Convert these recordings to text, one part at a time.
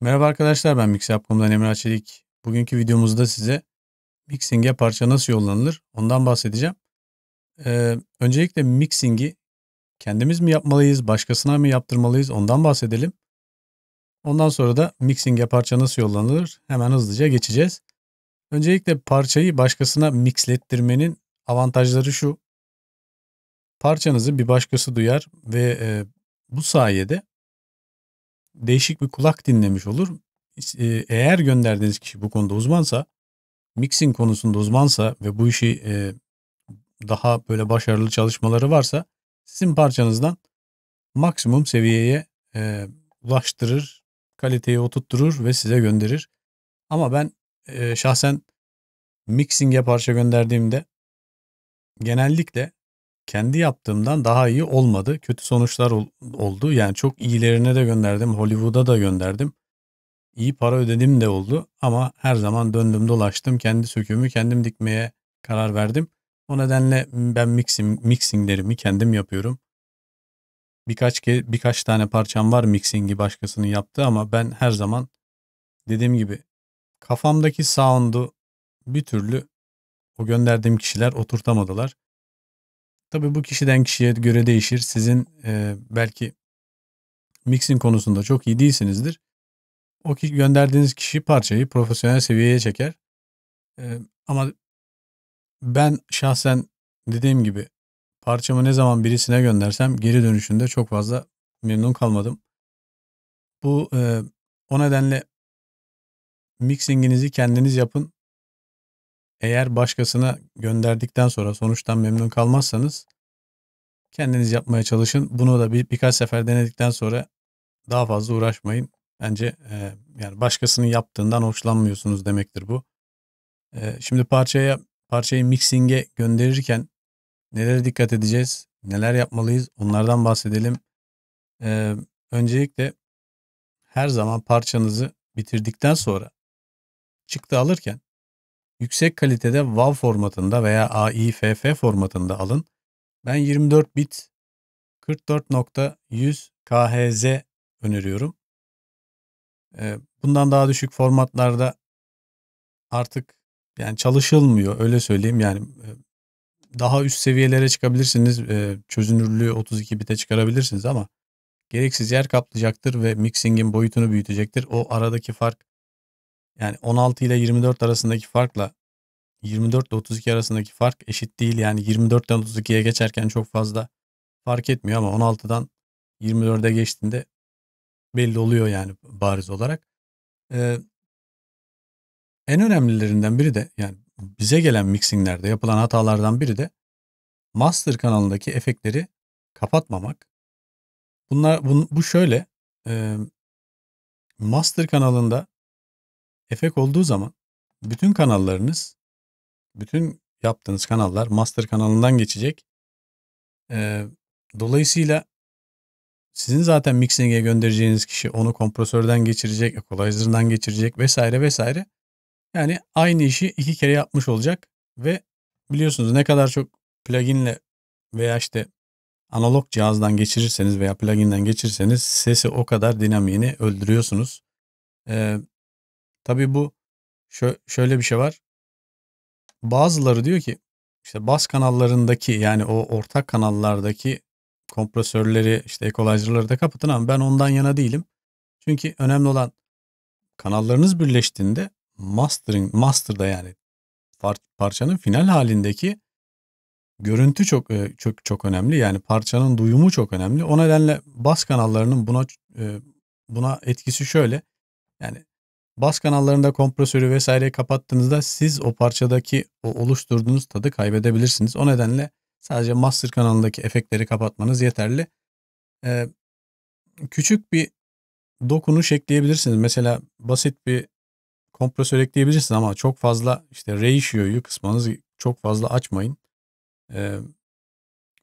Merhaba arkadaşlar ben Mixup.com'dan Emre Çelik. Bugünkü videomuzda size mixing'e parça nasıl yollanılır ondan bahsedeceğim. Ee, öncelikle mixing'i kendimiz mi yapmalıyız, başkasına mı yaptırmalıyız ondan bahsedelim. Ondan sonra da mixing'e parça nasıl yollanılır hemen hızlıca geçeceğiz. Öncelikle parçayı başkasına mixlettirmenin avantajları şu. Parçanızı bir başkası duyar ve e, bu sayede değişik bir kulak dinlemiş olur. E, eğer gönderdiğiniz kişi bu konuda uzmansa, mixing konusunda uzmansa ve bu işi e, daha böyle başarılı çalışmaları varsa sizin parçanızdan maksimum seviyeye e, ulaştırır, kaliteyi oturtturur ve size gönderir. Ama ben şahsen mixing'e parça gönderdiğimde genellikle kendi yaptığımdan daha iyi olmadı. Kötü sonuçlar oldu. Yani çok iyilerine de gönderdim. Hollywood'a da gönderdim. İyi para ödedim de oldu. Ama her zaman döndüm dolaştım. Kendi sökümü kendim dikmeye karar verdim. O nedenle ben mixing, mixinglerimi kendim yapıyorum. Birkaç ke, birkaç tane parçam var mixingi başkasının yaptı ama ben her zaman dediğim gibi kafamdaki sound'u bir türlü o gönderdiğim kişiler oturtamadılar. Tabii bu kişiden kişiye göre değişir. Sizin e, belki mixing konusunda çok iyi değilsinizdir. O ki gönderdiğiniz kişi parçayı profesyonel seviyeye çeker. E, ama ben şahsen dediğim gibi parçamı ne zaman birisine göndersem geri dönüşünde çok fazla memnun kalmadım. Bu e, o nedenle mixinginizi kendiniz yapın eğer başkasına gönderdikten sonra sonuçtan memnun kalmazsanız kendiniz yapmaya çalışın. Bunu da bir, birkaç sefer denedikten sonra daha fazla uğraşmayın. Bence e, yani başkasının yaptığından hoşlanmıyorsunuz demektir bu. E, şimdi parçaya parçayı mixing'e gönderirken nelere dikkat edeceğiz? Neler yapmalıyız? Onlardan bahsedelim. E, öncelikle her zaman parçanızı bitirdikten sonra çıktı alırken Yüksek kalitede WAV formatında veya AIFF formatında alın. Ben 24 bit 44.100 KHZ öneriyorum. Ee, bundan daha düşük formatlarda artık yani çalışılmıyor öyle söyleyeyim yani e, daha üst seviyelere çıkabilirsiniz ee, çözünürlüğü 32 bite çıkarabilirsiniz ama gereksiz yer kaplayacaktır ve mixing'in boyutunu büyütecektir. O aradaki fark yani 16 ile 24 arasındaki farkla 24 ile 32 arasındaki fark eşit değil. Yani 24'ten 32'ye geçerken çok fazla fark etmiyor ama 16'dan 24'e geçtiğinde belli oluyor yani bariz olarak. Ee, en önemlilerinden biri de yani bize gelen mixinglerde yapılan hatalardan biri de master kanalındaki efektleri kapatmamak. Bunlar bu, bu şöyle e, master kanalında efekt olduğu zaman bütün kanallarınız, bütün yaptığınız kanallar master kanalından geçecek. Ee, dolayısıyla sizin zaten mixing'e göndereceğiniz kişi onu kompresörden geçirecek, equalizer'dan geçirecek vesaire vesaire. Yani aynı işi iki kere yapmış olacak ve biliyorsunuz ne kadar çok pluginle veya işte analog cihazdan geçirirseniz veya pluginden geçirirseniz sesi o kadar dinamiğini öldürüyorsunuz. Ee, Tabii bu şö şöyle bir şey var. Bazıları diyor ki işte bas kanallarındaki yani o ortak kanallardaki kompresörleri işte equalizer'ları da kapatın ama ben ondan yana değilim. Çünkü önemli olan kanallarınız birleştiğinde mastering master'da yani parçanın final halindeki görüntü çok e, çok çok önemli. Yani parçanın duyumu çok önemli. O nedenle bas kanallarının buna e, buna etkisi şöyle. Yani Bas kanallarında kompresörü vesaire kapattığınızda siz o parçadaki o oluşturduğunuz tadı kaybedebilirsiniz. O nedenle sadece master kanalındaki efektleri kapatmanız yeterli. Ee, küçük bir dokunuş ekleyebilirsiniz. Mesela basit bir kompresör ekleyebilirsiniz ama çok fazla işte ratio'yu kısmanız çok fazla açmayın. Ee,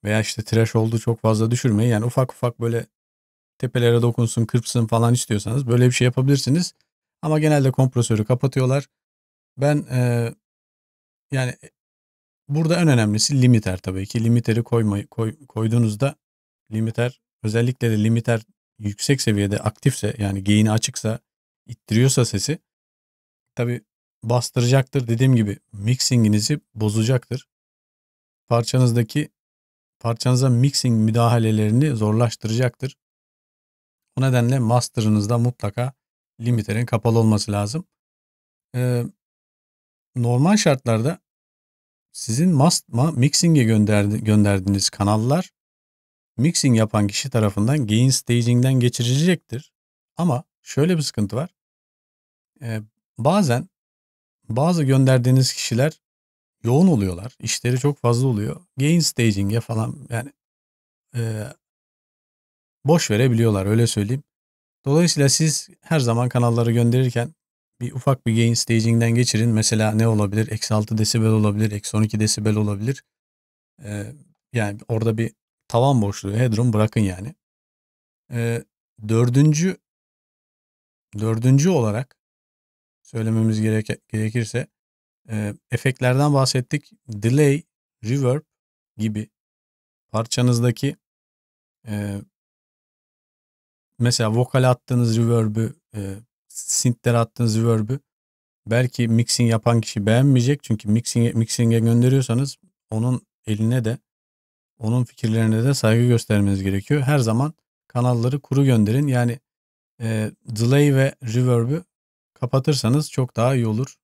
veya işte trash oldu çok fazla düşürmeyin. Yani ufak ufak böyle tepelere dokunsun, kırpsın falan istiyorsanız böyle bir şey yapabilirsiniz. Ama genelde kompresörü kapatıyorlar. Ben e, yani e, burada en önemlisi limiter tabii ki. Limiteri koyma, koy, koyduğunuzda limiter özellikle de limiter yüksek seviyede aktifse yani gaini açıksa ittiriyorsa sesi tabii bastıracaktır. Dediğim gibi mixinginizi bozacaktır. Parçanızdaki parçanıza mixing müdahalelerini zorlaştıracaktır. O nedenle master'ınızda mutlaka limiterin kapalı olması lazım. Ee, normal şartlarda sizin must, ma, mixing'e gönderdi, gönderdiğiniz kanallar mixing yapan kişi tarafından gain staging'den geçirilecektir. Ama şöyle bir sıkıntı var. Ee, bazen bazı gönderdiğiniz kişiler yoğun oluyorlar. İşleri çok fazla oluyor. Gain staging'e falan yani e, boş verebiliyorlar öyle söyleyeyim. Dolayısıyla siz her zaman kanalları gönderirken bir ufak bir gain staging'den geçirin. Mesela ne olabilir? Eksi 6 desibel olabilir, eksi 12 desibel olabilir. Ee, yani orada bir tavan boşluğu, headroom bırakın yani. Ee, dördüncü dördüncü olarak söylememiz gerek, gerekirse e, efektlerden bahsettik. Delay, reverb gibi parçanızdaki e, mesela vokal attığınız reverb'ü, e, synth'lere attığınız reverb'ü belki mixing yapan kişi beğenmeyecek. Çünkü mixinge, mixing'e gönderiyorsanız onun eline de onun fikirlerine de saygı göstermeniz gerekiyor. Her zaman kanalları kuru gönderin. Yani e, delay ve reverb'ü kapatırsanız çok daha iyi olur.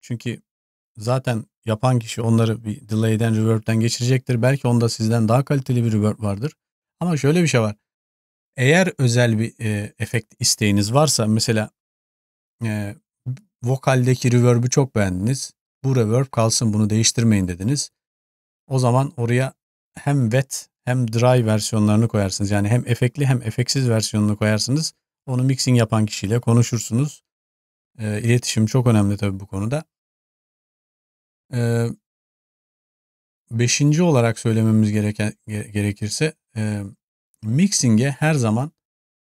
Çünkü zaten yapan kişi onları bir delay'den reverb'den geçirecektir. Belki onda sizden daha kaliteli bir reverb vardır. Ama şöyle bir şey var. Eğer özel bir e, efekt isteğiniz varsa mesela e, vokaldeki reverb'ü çok beğendiniz. Bu reverb kalsın bunu değiştirmeyin dediniz. O zaman oraya hem wet hem dry versiyonlarını koyarsınız. Yani hem efektli hem efeksiz versiyonunu koyarsınız. Onu mixing yapan kişiyle konuşursunuz. E, iletişim çok önemli tabii bu konuda. E, beşinci olarak söylememiz gereken gerekirse e, mixing'e her zaman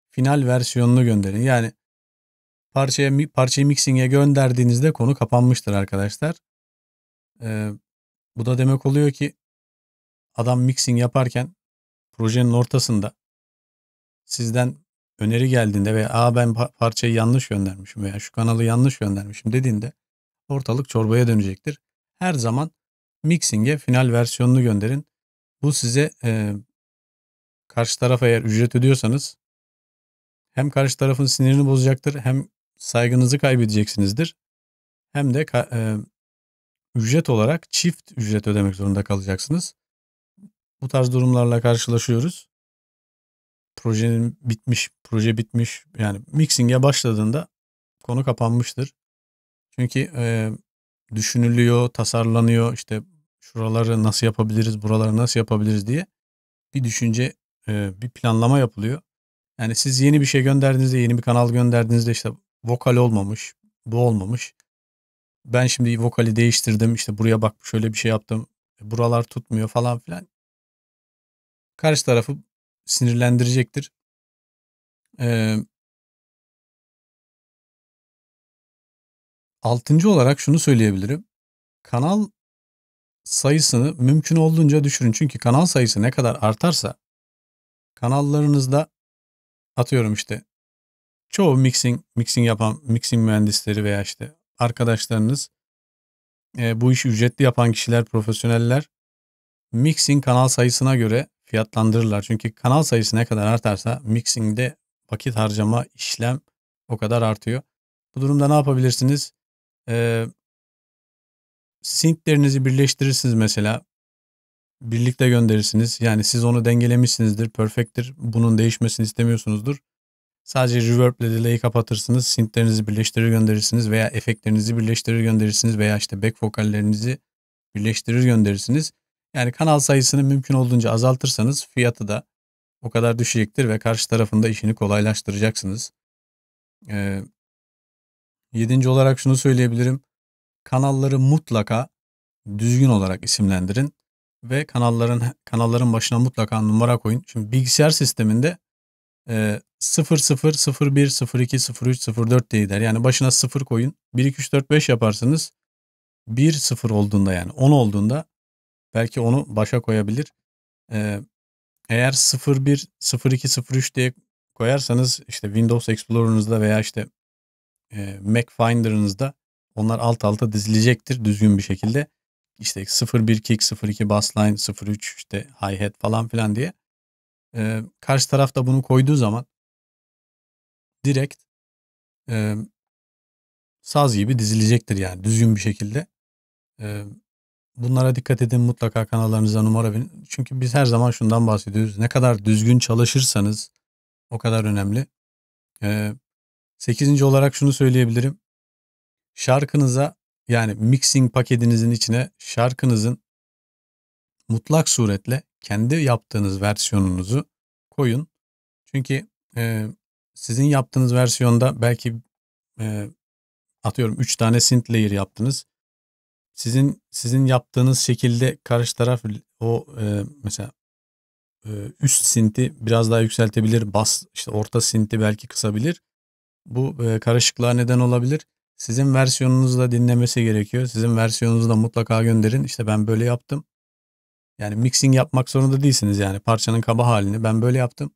final versiyonunu gönderin. Yani parçaya parçayı mixing'e gönderdiğinizde konu kapanmıştır arkadaşlar. Ee, bu da demek oluyor ki adam mixing yaparken projenin ortasında sizden öneri geldiğinde veya aa ben parçayı yanlış göndermişim veya şu kanalı yanlış göndermişim dediğinde ortalık çorbaya dönecektir. Her zaman mixing'e final versiyonunu gönderin. Bu size e, karşı tarafa eğer ücret ödüyorsanız hem karşı tarafın sinirini bozacaktır hem saygınızı kaybedeceksinizdir. Hem de e, ücret olarak çift ücret ödemek zorunda kalacaksınız. Bu tarz durumlarla karşılaşıyoruz. Projenin bitmiş, proje bitmiş yani mixing'e başladığında konu kapanmıştır. Çünkü e, düşünülüyor, tasarlanıyor işte şuraları nasıl yapabiliriz, buraları nasıl yapabiliriz diye bir düşünce e, bir planlama yapılıyor. Yani siz yeni bir şey gönderdiğinizde, yeni bir kanal gönderdiğinizde işte vokal olmamış, bu olmamış. Ben şimdi vokali değiştirdim, işte buraya bak şöyle bir şey yaptım, e, buralar tutmuyor falan filan. Karşı tarafı sinirlendirecektir. Ee, altıncı olarak şunu söyleyebilirim. Kanal sayısını mümkün olduğunca düşürün. Çünkü kanal sayısı ne kadar artarsa kanallarınızda atıyorum işte çoğu mixing mixing yapan mixing mühendisleri veya işte arkadaşlarınız e, bu işi ücretli yapan kişiler profesyoneller mixing kanal sayısına göre fiyatlandırırlar. Çünkü kanal sayısı ne kadar artarsa mixingde vakit harcama işlem o kadar artıyor. Bu durumda ne yapabilirsiniz? E, synclerinizi birleştirirsiniz mesela birlikte gönderirsiniz. Yani siz onu dengelemişsinizdir, perfecttir. Bunun değişmesini istemiyorsunuzdur. Sadece reverb ile delay'i kapatırsınız, synthlerinizi birleştirir gönderirsiniz veya efektlerinizi birleştirir gönderirsiniz veya işte back vokallerinizi birleştirir gönderirsiniz. Yani kanal sayısını mümkün olduğunca azaltırsanız fiyatı da o kadar düşecektir ve karşı tarafında işini kolaylaştıracaksınız. Ee, yedinci olarak şunu söyleyebilirim. Kanalları mutlaka düzgün olarak isimlendirin ve kanalların kanalların başına mutlaka numara koyun. çünkü bilgisayar sisteminde e, 0 0 0 1 0 2 0 3 0 4 diye gider. Yani başına 0 koyun. 1 2 3 4 5 yaparsınız 1 0 olduğunda yani 10 olduğunda belki onu başa koyabilir. E, eğer 0 1 0 2 0 3 diye koyarsanız işte Windows Explorer'ınızda veya işte e, Mac Finder'ınızda onlar alt alta dizilecektir düzgün bir şekilde işte 0-1 kick, 0-2 bassline, 0-3 işte hi-hat falan filan diye. Ee, karşı tarafta bunu koyduğu zaman direkt e, saz gibi dizilecektir yani düzgün bir şekilde. E, bunlara dikkat edin mutlaka kanallarınıza numara verin. Çünkü biz her zaman şundan bahsediyoruz. Ne kadar düzgün çalışırsanız o kadar önemli. E, sekizinci olarak şunu söyleyebilirim. Şarkınıza yani mixing paketinizin içine şarkınızın mutlak suretle kendi yaptığınız versiyonunuzu koyun. Çünkü e, sizin yaptığınız versiyonda belki e, atıyorum 3 tane synth layer yaptınız. Sizin sizin yaptığınız şekilde karşı taraf o e, mesela e, üst sinti biraz daha yükseltebilir. Bas işte orta sinti belki kısabilir. Bu e, karışıklığa neden olabilir. Sizin versiyonunuzda dinlemesi gerekiyor. Sizin versiyonunuzu da mutlaka gönderin. İşte ben böyle yaptım. Yani mixing yapmak zorunda değilsiniz yani parçanın kaba halini ben böyle yaptım.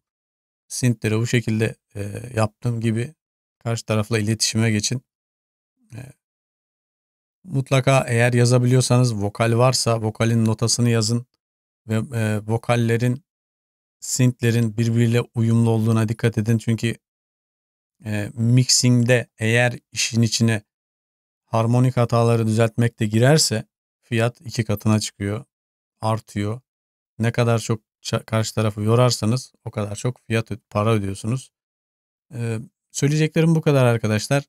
Synthleri bu şekilde e, yaptım gibi karşı tarafla iletişime geçin. E, mutlaka eğer yazabiliyorsanız vokal varsa vokalin notasını yazın ve e, vokallerin synthlerin birbiriyle uyumlu olduğuna dikkat edin. Çünkü e, mixingde eğer işin içine harmonik hataları düzeltmek de girerse fiyat iki katına çıkıyor, artıyor. Ne kadar çok karşı tarafı yorarsanız o kadar çok fiyat para ödüyorsunuz. Ee, söyleyeceklerim bu kadar arkadaşlar.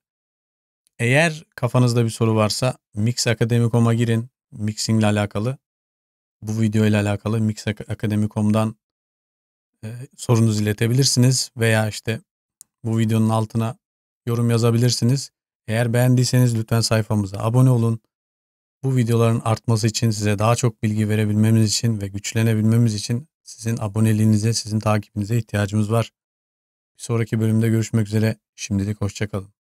Eğer kafanızda bir soru varsa Mix Akademi.com'a girin. Mixing ile alakalı. Bu video ile alakalı Mix Akademi.com'dan e, sorunuzu iletebilirsiniz veya işte bu videonun altına yorum yazabilirsiniz. Eğer beğendiyseniz lütfen sayfamıza abone olun. Bu videoların artması için size daha çok bilgi verebilmemiz için ve güçlenebilmemiz için sizin aboneliğinize, sizin takibinize ihtiyacımız var. Bir sonraki bölümde görüşmek üzere. Şimdilik hoşçakalın.